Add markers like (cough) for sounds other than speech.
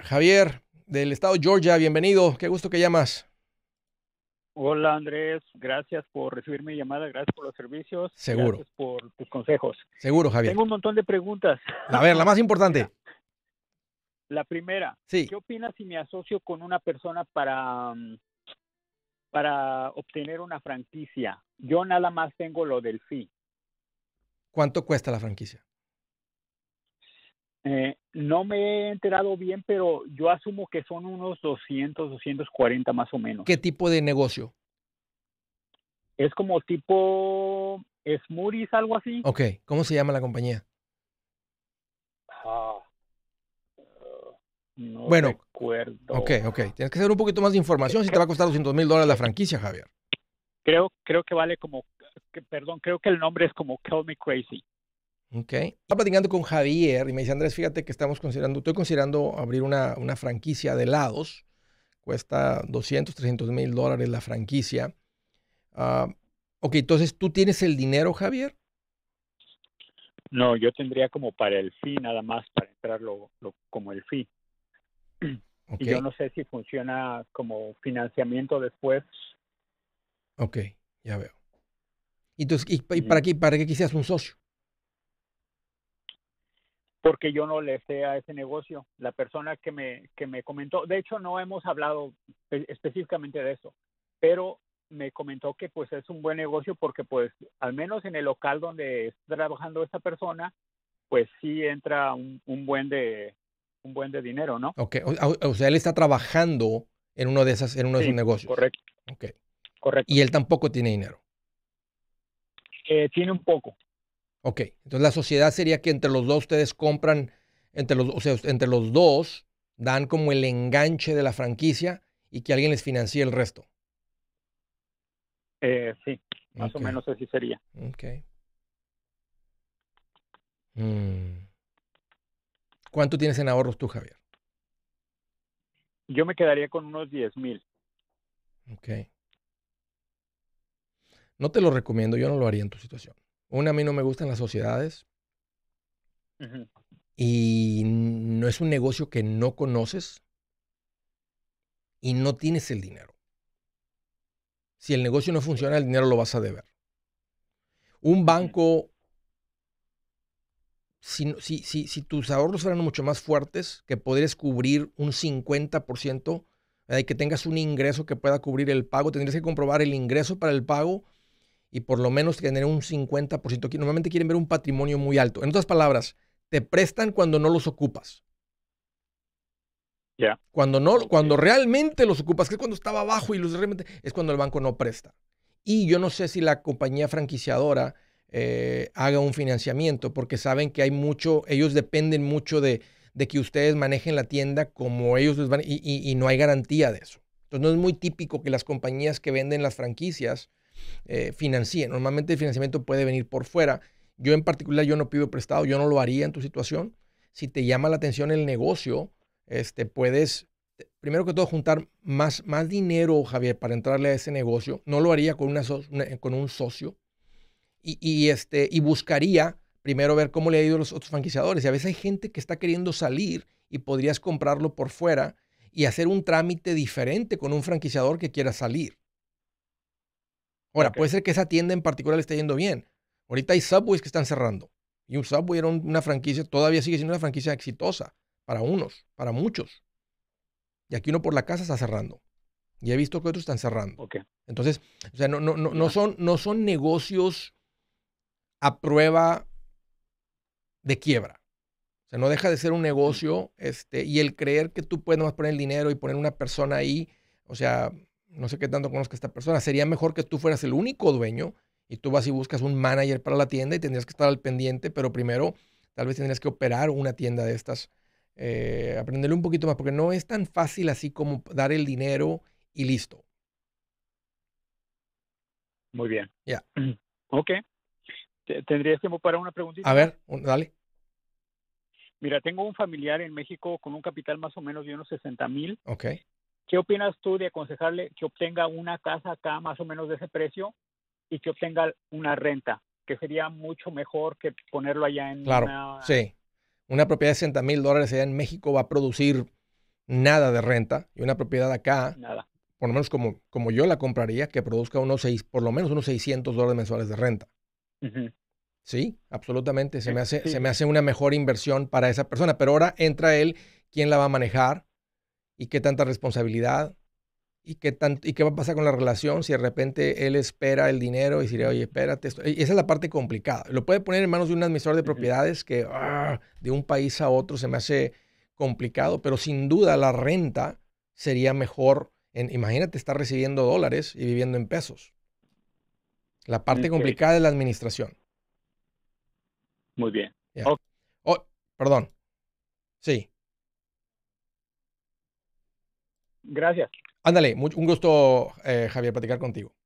Javier, del estado de Georgia, bienvenido. Qué gusto que llamas. Hola Andrés, gracias por recibir mi llamada, gracias por los servicios. Seguro. Gracias por tus consejos. Seguro, Javier. Tengo un montón de preguntas. A ver, la más importante. La primera, sí. ¿qué opinas si me asocio con una persona para, mm, para obtener una franquicia? Yo nada más tengo lo del FI. ¿Cuánto cuesta la franquicia? Eh, no me he enterado bien, pero yo asumo que son unos 200, 240 más o menos. ¿Qué tipo de negocio? Es como tipo Smuris, algo así. Ok, ¿cómo se llama la compañía? Ah, uh, no bueno, recuerdo. Ok, ok. Tienes que hacer un poquito más de información si te va a costar 200 mil dólares la franquicia, Javier. Creo, creo que vale como, perdón, creo que el nombre es como Call Me Crazy. Okay, Estaba platicando con Javier y me dice, Andrés, fíjate que estamos considerando, estoy considerando abrir una, franquicia de helados. Cuesta 200, 300 mil dólares la franquicia. Ah, ok, entonces, ¿tú tienes el dinero, Javier? No, yo tendría como para el fee nada más, para entrar como el fee. (clears throat) Y yo no sé si funciona como financiamiento después. Ok, ya veo. ¿y, para, qué, para qué quisieras un socio? porque yo no le sé a ese negocio. La persona que me, que me comentó, de hecho no hemos hablado e-, específicamente de eso, pero me comentó que pues es un buen negocio porque pues al menos en el local donde está trabajando esta persona, pues sí entra un, buen de un buen de dinero, ¿no? Ok, o, sea, él está trabajando en uno de esas, en uno de sus negocios. Correcto. Ok. Correcto. Y él tampoco tiene dinero. Eh, tiene un poco. Ok, entonces la sociedad sería que entre los dos ustedes compran, entre los, o sea, entre los dos dan como el enganche de la franquicia y que alguien les financie el resto. Eh, sí, más o menos así sería. Ok. Mm. ¿Cuánto tienes en ahorros tú, Javier? Yo me quedaría con unos 10 mil. Ok. No te lo recomiendo, yo no lo haría en tu situación. Una, a mí no me gustan las sociedades. Y no es un negocio que no conoces y no tienes el dinero. Si el negocio no funciona, el dinero lo vas a deber. Un banco, si, tus ahorros fueran mucho más fuertes, que podrías cubrir un 50%, eh, que tengas un ingreso que pueda cubrir el pago, tendrías que comprobar el ingreso para el pago y por lo menos tener un 50%. Normalmente quieren ver un patrimonio muy alto. En otras palabras, te prestan cuando no los ocupas. Cuando, no, cuando realmente los ocupas, que es cuando estaba abajo y los realmente, es cuando el banco no presta. Y yo no sé si la compañía franquiciadora eh, haga un financiamiento, porque saben que hay mucho, ellos dependen mucho de, que ustedes manejen la tienda como ellos les van, y, y no hay garantía de eso. Entonces no es muy típico que las compañías que venden las franquicias eh, financie. Normalmente el financiamiento puede venir por fuera. Yo en particular, yo no pido prestado, yo no lo haría en tu situación. Si te llama la atención el negocio, este, puedes, primero que todo, juntar más, más dinero, Javier, para entrarle a ese negocio. No lo haría con, con un socio. Y, y, este, y buscaría primero ver cómo le ha ido a los otros franquiciadores. Y a veces hay gente que está queriendo salir y podrías comprarlo por fuera y hacer un trámite diferente con un franquiciador que quiera salir. Ahora, puede ser que esa tienda en particular le esté yendo bien. Ahorita hay Subways que están cerrando. Y un Subway era una franquicia, todavía sigue siendo una franquicia exitosa para unos, para muchos. Y aquí uno por la casa está cerrando. Y he visto que otros están cerrando. Entonces, o sea, no, no, son, no son negocios a prueba de quiebra. O sea, no deja de ser un negocio este, y el creer que tú puedes nomás poner el dinero y poner una persona ahí, o sea, no sé qué tanto conozca esta persona, sería mejor que tú fueras el único dueño y tú vas y buscas un manager para la tienda y tendrías que estar al pendiente, pero primero tal vez tendrías que operar una tienda de estas. Eh, aprenderle un poquito más, porque no es tan fácil así como dar el dinero y listo. Muy bien. Ya. (clears throat) Ok. ¿Tendrías tiempo para una preguntita? A ver, dale. Mira, tengo un familiar en México con un capital más o menos de unos 60 mil. Ok. ¿Qué opinas tú de aconsejarle que obtenga una casa acá más o menos de ese precio y que obtenga una renta? Que sería mucho mejor que ponerlo allá en claro, Sí. Una propiedad de 60 mil dólares allá en México va a producir nada de renta y una propiedad acá, nada. por lo menos como, como yo la compraría, que produzca unos seis, por lo menos unos 600 dólares mensuales de renta. Sí, absolutamente. Se, me hace, se me hace una mejor inversión para esa persona. Pero ahora entra él, quién la va a manejar, y qué tanta responsabilidad y qué, y qué va a pasar con la relación si de repente él espera el dinero y dice, oye, espérate. Y esa es la parte complicada. Lo puede poner en manos de un administrador de propiedades que ah, de un país a otro se me hace complicado, pero sin duda la renta sería mejor. En, imagínate estar recibiendo dólares y viviendo en pesos. La parte complicada es la administración. Muy bien. Oh, perdón. Sí. Gracias. Ándale, un gusto, eh, Javier, platicar contigo.